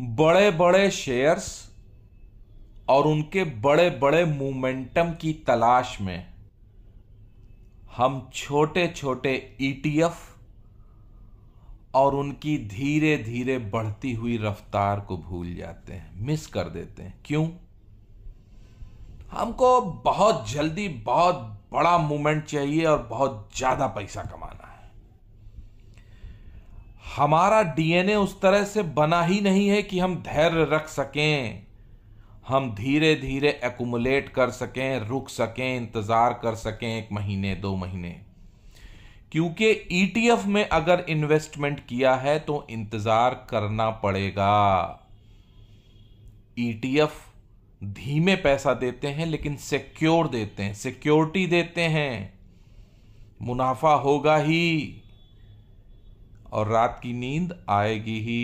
बड़े बड़े शेयर्स और उनके बड़े बड़े मोमेंटम की तलाश में हम छोटे छोटे ईटीएफ और उनकी धीरे धीरे बढ़ती हुई रफ्तार को भूल जाते हैं मिस कर देते हैं क्यों हमको बहुत जल्दी बहुत बड़ा मूवमेंट चाहिए और बहुत ज़्यादा पैसा कमाना हमारा डीएनए उस तरह से बना ही नहीं है कि हम धैर्य रख सकें हम धीरे धीरे एकुमुलेट कर सकें रुक सकें इंतज़ार कर सकें एक महीने दो महीने क्योंकि ईटीएफ e में अगर इन्वेस्टमेंट किया है तो इंतज़ार करना पड़ेगा ईटीएफ e धीमे पैसा देते हैं लेकिन सिक्योर देते हैं सिक्योरिटी देते हैं मुनाफा होगा ही और रात की नींद आएगी ही